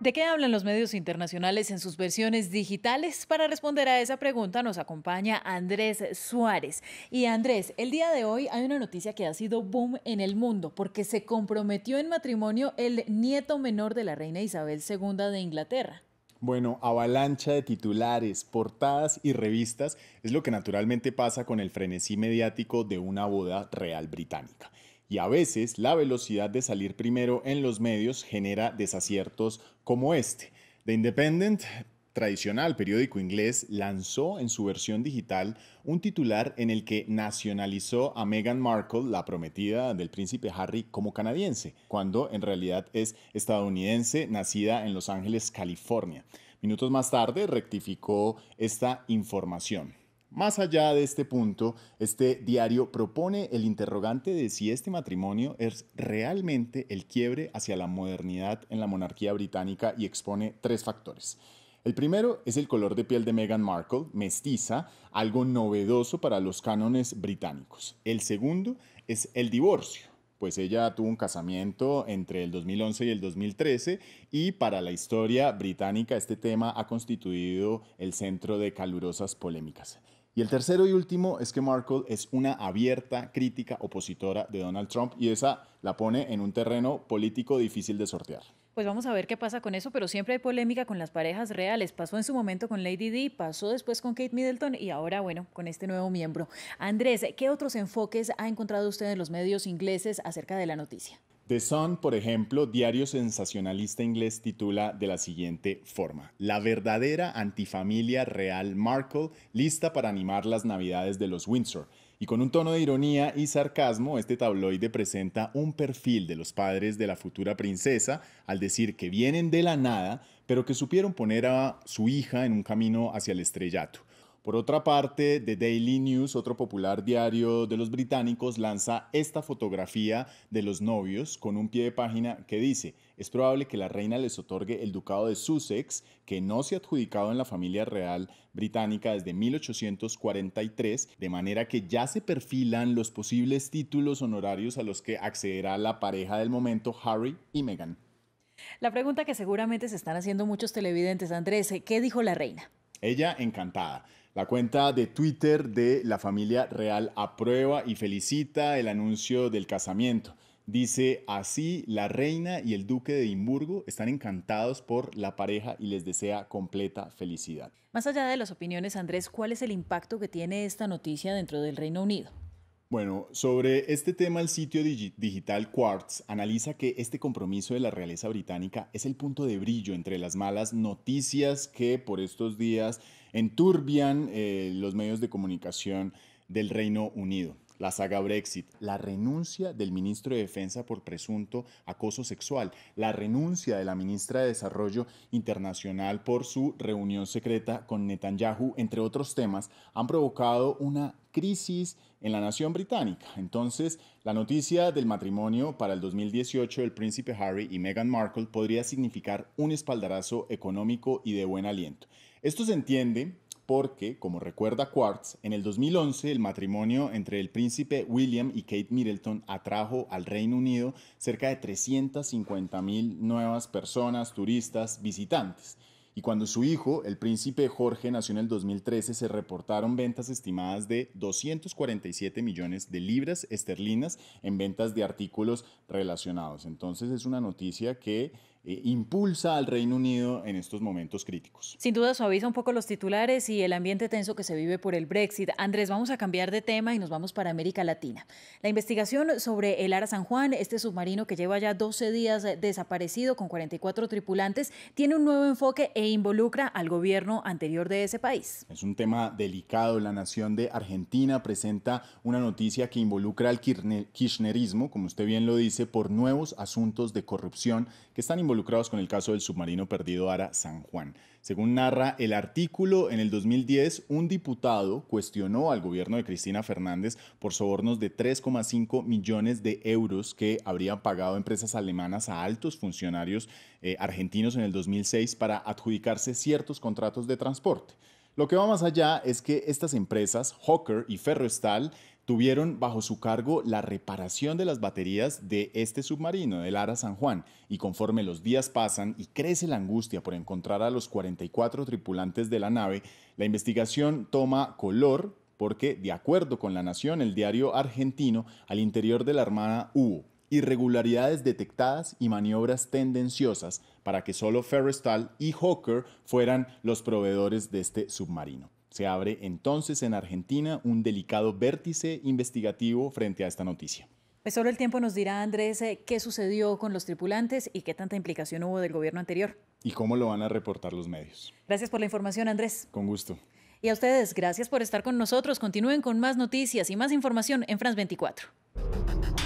¿De qué hablan los medios internacionales en sus versiones digitales? Para responder a esa pregunta nos acompaña Andrés Suárez. Y Andrés, el día de hoy hay una noticia que ha sido boom en el mundo porque se comprometió en matrimonio el nieto menor de la reina Isabel II de Inglaterra. Bueno, avalancha de titulares, portadas y revistas es lo que naturalmente pasa con el frenesí mediático de una boda real británica y a veces la velocidad de salir primero en los medios genera desaciertos como este. The Independent tradicional periódico inglés lanzó en su versión digital un titular en el que nacionalizó a Meghan Markle, la prometida del príncipe Harry, como canadiense, cuando en realidad es estadounidense, nacida en Los Ángeles, California. Minutos más tarde rectificó esta información. Más allá de este punto, este diario propone el interrogante de si este matrimonio es realmente el quiebre hacia la modernidad en la monarquía británica y expone tres factores. El primero es el color de piel de Meghan Markle, mestiza, algo novedoso para los cánones británicos. El segundo es el divorcio, pues ella tuvo un casamiento entre el 2011 y el 2013 y para la historia británica este tema ha constituido el centro de calurosas polémicas. Y el tercero y último es que Markle es una abierta crítica opositora de Donald Trump y esa la pone en un terreno político difícil de sortear. Pues vamos a ver qué pasa con eso, pero siempre hay polémica con las parejas reales. Pasó en su momento con Lady Di, pasó después con Kate Middleton y ahora, bueno, con este nuevo miembro. Andrés, ¿qué otros enfoques ha encontrado usted en los medios ingleses acerca de la noticia? The Sun, por ejemplo, diario sensacionalista inglés, titula de la siguiente forma: La verdadera antifamilia real Markle lista para animar las navidades de los Windsor. Y con un tono de ironía y sarcasmo, este tabloide presenta un perfil de los padres de la futura princesa al decir que vienen de la nada, pero que supieron poner a su hija en un camino hacia el estrellato. Por otra parte, The Daily News, otro popular diario de los británicos, lanza esta fotografía de los novios con un pie de página que dice, es probable que la reina les otorgue el ducado de Sussex, que no se ha adjudicado en la familia real británica desde 1843, de manera que ya se perfilan los posibles títulos honorarios a los que accederá la pareja del momento, Harry y Meghan. La pregunta que seguramente se están haciendo muchos televidentes, Andrés, ¿qué dijo la reina? Ella encantada. La cuenta de Twitter de la familia real aprueba y felicita el anuncio del casamiento. Dice así, la reina y el duque de Edimburgo están encantados por la pareja y les desea completa felicidad. Más allá de las opiniones, Andrés, ¿cuál es el impacto que tiene esta noticia dentro del Reino Unido? Bueno, sobre este tema el sitio digital Quartz analiza que este compromiso de la realeza británica es el punto de brillo entre las malas noticias que por estos días enturbian eh, los medios de comunicación del Reino Unido la saga Brexit, la renuncia del ministro de Defensa por presunto acoso sexual, la renuncia de la ministra de Desarrollo Internacional por su reunión secreta con Netanyahu, entre otros temas, han provocado una crisis en la nación británica. Entonces, la noticia del matrimonio para el 2018 del príncipe Harry y Meghan Markle podría significar un espaldarazo económico y de buen aliento. Esto se entiende porque, como recuerda Quartz, en el 2011 el matrimonio entre el príncipe William y Kate Middleton atrajo al Reino Unido cerca de 350 mil nuevas personas, turistas, visitantes. Y cuando su hijo, el príncipe Jorge, nació en el 2013, se reportaron ventas estimadas de 247 millones de libras esterlinas en ventas de artículos relacionados. Entonces es una noticia que eh, impulsa al Reino Unido en estos momentos críticos. Sin duda suaviza un poco los titulares y el ambiente tenso que se vive por el Brexit. Andrés, vamos a cambiar de tema y nos vamos para América Latina. La investigación sobre el Ara San Juan, este submarino que lleva ya 12 días eh, desaparecido con 44 tripulantes, tiene un nuevo enfoque e involucra al gobierno anterior de ese país. Es un tema delicado. La nación de Argentina presenta una noticia que involucra al kirchnerismo, como usted bien lo dice, por nuevos asuntos de corrupción que están involucrados con el caso del submarino perdido Ara San Juan. Según narra el artículo, en el 2010 un diputado cuestionó al gobierno de Cristina Fernández por sobornos de 3,5 millones de euros que habrían pagado empresas alemanas a altos funcionarios eh, argentinos en el 2006 para adjudicarse ciertos contratos de transporte. Lo que va más allá es que estas empresas, Hawker y Ferroestal, tuvieron bajo su cargo la reparación de las baterías de este submarino, del Ara San Juan, y conforme los días pasan y crece la angustia por encontrar a los 44 tripulantes de la nave, la investigación toma color porque, de acuerdo con La Nación, el diario argentino, al interior de la Armada hubo irregularidades detectadas y maniobras tendenciosas para que solo Ferrestal y Hawker fueran los proveedores de este submarino. Se abre entonces en Argentina un delicado vértice investigativo frente a esta noticia. Pues solo el tiempo nos dirá, Andrés, eh, qué sucedió con los tripulantes y qué tanta implicación hubo del gobierno anterior. Y cómo lo van a reportar los medios. Gracias por la información, Andrés. Con gusto. Y a ustedes, gracias por estar con nosotros. Continúen con más noticias y más información en France 24.